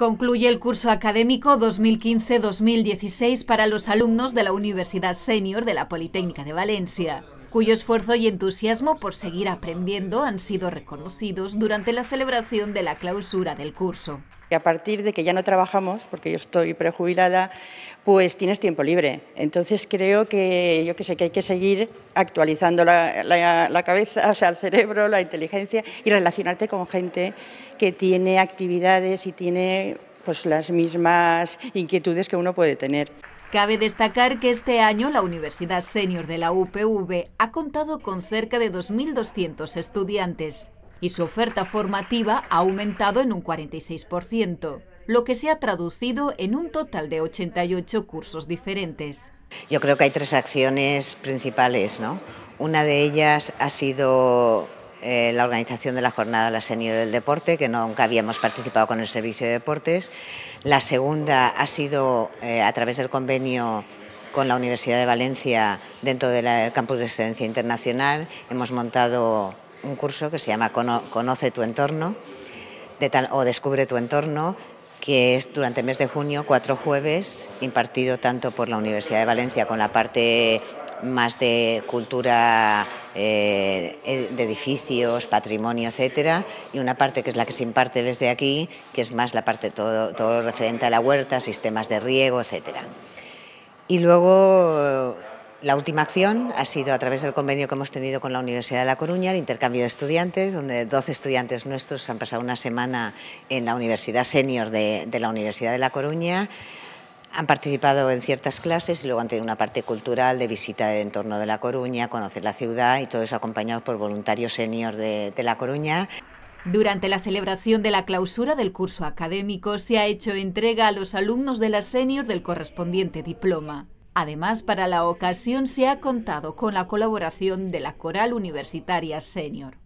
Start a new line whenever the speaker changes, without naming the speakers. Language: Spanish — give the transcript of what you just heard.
Concluye el curso académico 2015-2016 para los alumnos de la Universidad Senior de la Politécnica de Valencia cuyo esfuerzo y entusiasmo por seguir aprendiendo han sido reconocidos durante la celebración de la clausura del
curso. A partir de que ya no trabajamos, porque yo estoy prejubilada, pues tienes tiempo libre. Entonces creo que yo sé que hay que seguir actualizando la, cabeza, o sea, el cerebro, la inteligencia y relacionarte con gente que tiene actividades y tiene pues las mismas inquietudes que uno puede tener. Cabe
destacar que este año la Universidad Senior de la UPV ha contado con cerca de 2.200 estudiantes y su oferta formativa ha aumentado en un 46%, lo que se ha traducido en un total de 88 cursos diferentes.
Yo creo que hay tres acciones principales, ¿no? Una de ellas ha sido eh, la organización de la jornada de la senior del deporte, que nunca habíamos participado con el servicio de deportes. La segunda ha sido eh, a través del convenio con la Universidad de Valencia dentro del campus de excelencia internacional. Hemos montado un curso que se llama Conoce tu entorno o Descubre tu entorno, que es durante el mes de junio, cuatro jueves, impartido tanto por la Universidad de Valencia con la parte más de cultura eh, eh, de edificios, patrimonio, etcétera, y una parte que es la que se imparte desde aquí, que es más la parte todo, todo referente a la huerta, sistemas de riego, etcétera. Y luego la última acción ha sido a través del convenio que hemos tenido con la Universidad de La Coruña, el intercambio de estudiantes, donde 12 estudiantes nuestros han pasado una semana en la Universidad Senior de, de la Universidad de La Coruña han participado en ciertas clases y luego han tenido una parte cultural de visitar el entorno de La Coruña, conocer la ciudad y todo eso acompañado por voluntarios senior de, La Coruña.
Durante la celebración de la clausura del curso académico se ha hecho entrega a los alumnos de la senior del correspondiente diploma. Además, para la ocasión se ha contado con la colaboración de la Coral Universitaria Senior.